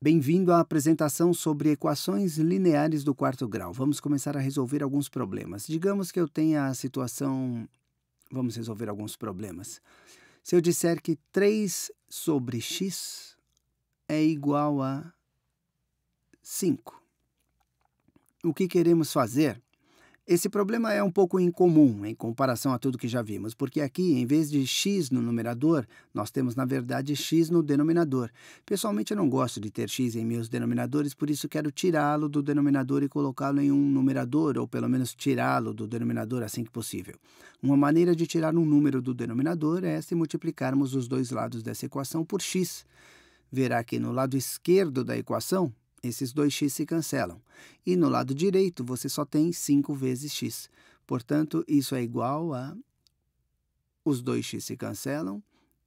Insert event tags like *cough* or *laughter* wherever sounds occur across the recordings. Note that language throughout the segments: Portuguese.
Bem-vindo à apresentação sobre equações lineares do quarto grau. Vamos começar a resolver alguns problemas. Digamos que eu tenha a situação... Vamos resolver alguns problemas. Se eu disser que 3 sobre x é igual a 5, o que queremos fazer? Esse problema é um pouco incomum em comparação a tudo que já vimos, porque aqui, em vez de x no numerador, nós temos, na verdade, x no denominador. Pessoalmente, eu não gosto de ter x em meus denominadores, por isso quero tirá-lo do denominador e colocá-lo em um numerador, ou pelo menos tirá-lo do denominador assim que possível. Uma maneira de tirar um número do denominador é se multiplicarmos os dois lados dessa equação por x. Verá que no lado esquerdo da equação, esses 2x se cancelam. E no lado direito, você só tem 5 vezes x. Portanto, isso é igual a... Os 2x se cancelam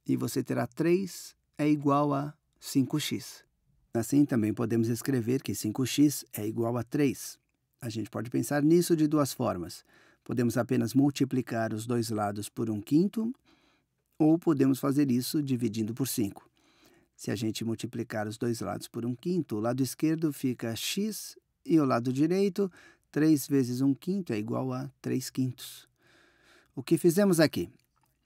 e você terá 3 é igual a 5x. Assim, também podemos escrever que 5x é igual a 3. A gente pode pensar nisso de duas formas. Podemos apenas multiplicar os dois lados por um quinto, ou podemos fazer isso dividindo por 5. Se a gente multiplicar os dois lados por um quinto, o lado esquerdo fica x e o lado direito, 3 vezes 1 um quinto é igual a 3 quintos. O que fizemos aqui?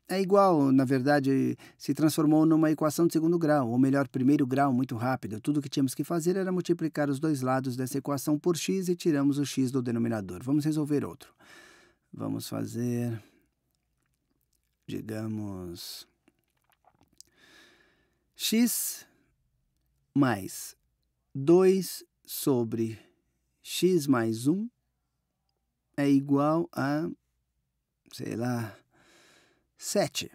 É igual, na verdade, se transformou numa equação de segundo grau, ou melhor, primeiro grau, muito rápido. Tudo que tínhamos que fazer era multiplicar os dois lados dessa equação por x e tiramos o x do denominador. Vamos resolver outro. Vamos fazer, digamos, x mais 2 sobre x mais 1 é igual a, sei lá, 7.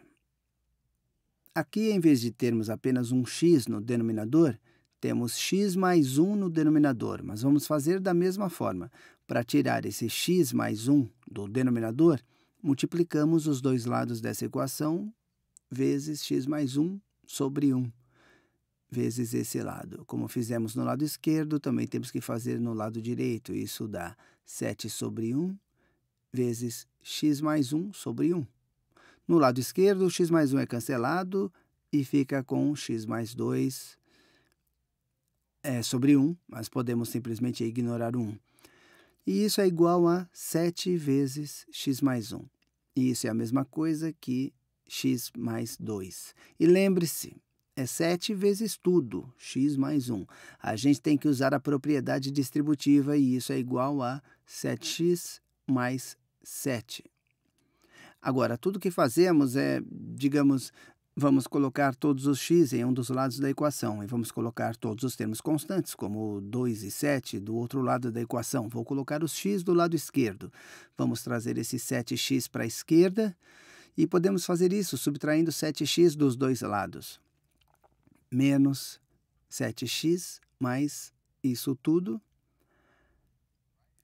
Aqui, em vez de termos apenas um x no denominador, temos x mais 1 no denominador, mas vamos fazer da mesma forma. Para tirar esse x mais 1 do denominador, multiplicamos os dois lados dessa equação vezes x mais 1 sobre 1 vezes esse lado. Como fizemos no lado esquerdo, também temos que fazer no lado direito. Isso dá 7 sobre 1 vezes x mais 1 sobre 1. No lado esquerdo, x mais 1 é cancelado e fica com x mais 2 é sobre 1, mas podemos simplesmente ignorar 1. E isso é igual a 7 vezes x mais 1. E isso é a mesma coisa que x mais 2. E lembre-se, é 7 vezes tudo, x mais 1. A gente tem que usar a propriedade distributiva e isso é igual a 7x mais 7. Agora, tudo que fazemos é, digamos, vamos colocar todos os x em um dos lados da equação e vamos colocar todos os termos constantes, como 2 e 7, do outro lado da equação. Vou colocar os x do lado esquerdo. Vamos trazer esse 7x para a esquerda. E podemos fazer isso subtraindo 7x dos dois lados. Menos 7x mais isso tudo.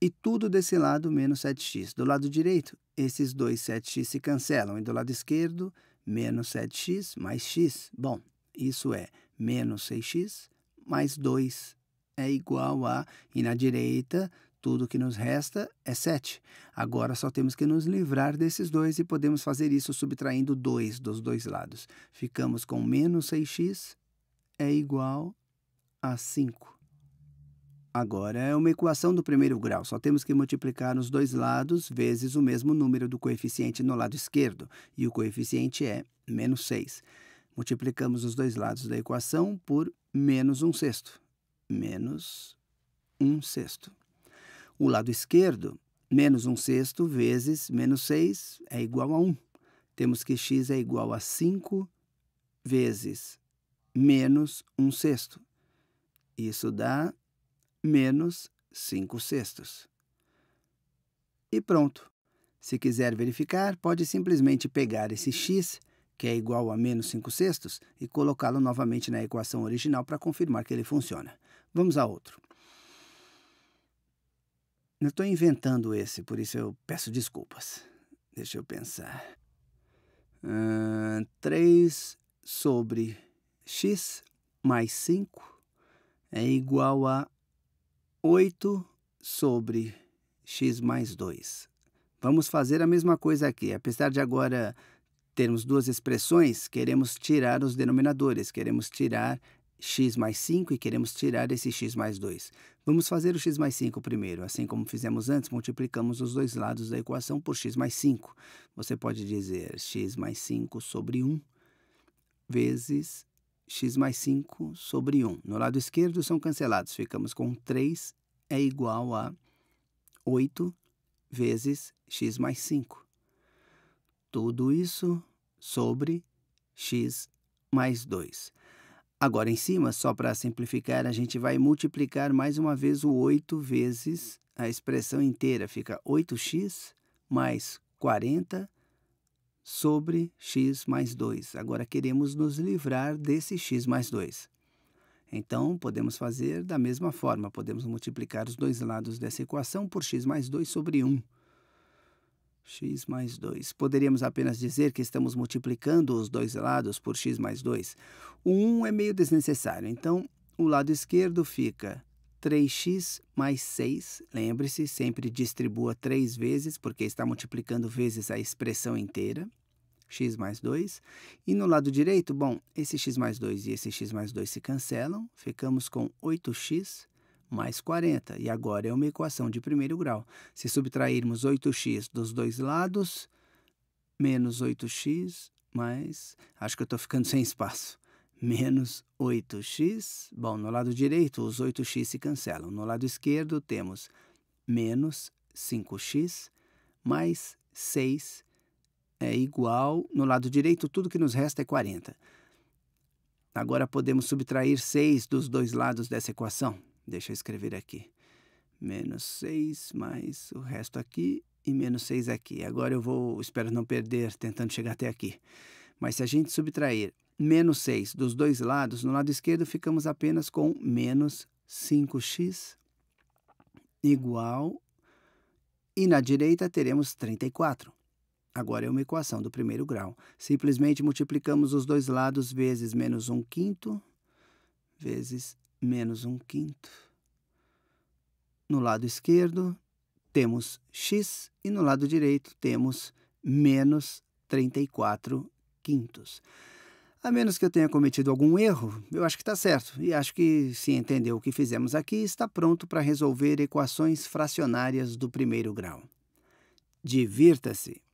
E tudo desse lado menos 7x. Do lado direito, esses dois 7x se cancelam. E do lado esquerdo, menos 7x mais x. Bom, isso é menos 6x mais 2 é igual a, e na direita, tudo o que nos resta é 7. Agora só temos que nos livrar desses dois e podemos fazer isso subtraindo 2 dos dois lados. Ficamos com menos 6x é igual a 5. Agora é uma equação do primeiro grau, só temos que multiplicar os dois lados vezes o mesmo número do coeficiente no lado esquerdo, e o coeficiente é menos 6. Multiplicamos os dois lados da equação por menos 1 sexto. Menos 1 sexto. O lado esquerdo, menos 1 sexto vezes menos 6 é igual a 1. Temos que x é igual a 5 vezes menos 1 sexto. Isso dá menos 5 sextos. E pronto. Se quiser verificar, pode simplesmente pegar esse x, que é igual a menos 5 sextos, e colocá-lo novamente na equação original para confirmar que ele funciona. Vamos a outro. Eu estou inventando esse, por isso eu peço desculpas. Deixa eu pensar. Uh, 3 sobre x mais 5 é igual a 8 sobre x mais 2. Vamos fazer a mesma coisa aqui. Apesar de agora termos duas expressões, queremos tirar os denominadores, queremos tirar x mais 5 e queremos tirar esse x mais 2. Vamos fazer o x mais 5 primeiro. Assim como fizemos antes, multiplicamos os dois lados da equação por x mais 5. Você pode dizer x mais 5 sobre 1 vezes x mais 5 sobre 1. No lado esquerdo são cancelados. Ficamos com 3 é igual a 8 vezes x mais 5. Tudo isso sobre x mais 2. Agora, em cima, só para simplificar, a gente vai multiplicar mais uma vez o 8 vezes a expressão inteira. Fica 8x mais 40 sobre x mais 2. Agora, queremos nos livrar desse x mais 2. Então, podemos fazer da mesma forma. Podemos multiplicar os dois lados dessa equação por x mais 2 sobre 1 x mais 2. Poderíamos apenas dizer que estamos multiplicando os dois lados por x mais 2. O 1 é meio desnecessário, então o lado esquerdo fica 3x mais 6. Lembre-se, sempre distribua três vezes, porque está multiplicando vezes a expressão inteira x mais 2. E no lado direito, bom, esse x mais 2 e esse x mais 2 se cancelam, ficamos com 8x mais 40. E agora é uma equação de primeiro grau. Se subtrairmos 8x dos dois lados, menos 8x mais. Acho que eu estou ficando *laughs* sem espaço. Menos 8x. Bom, no lado direito, os 8x se cancelam. No lado esquerdo, temos menos 5x mais 6 é igual. No lado direito, tudo que nos resta é 40. Agora podemos subtrair 6 dos dois lados dessa equação. Deixa eu escrever aqui. Menos 6 mais o resto aqui e menos 6 aqui. Agora eu vou, espero não perder, tentando chegar até aqui. Mas se a gente subtrair menos 6 dos dois lados, no lado esquerdo ficamos apenas com menos 5x igual. E na direita teremos 34. Agora é uma equação do primeiro grau. Simplesmente multiplicamos os dois lados vezes menos 1 quinto, vezes menos um quinto. No lado esquerdo, temos x e no lado direito temos menos 34 quintos. A menos que eu tenha cometido algum erro, eu acho que está certo. E acho que, se entendeu o que fizemos aqui, está pronto para resolver equações fracionárias do primeiro grau. Divirta-se!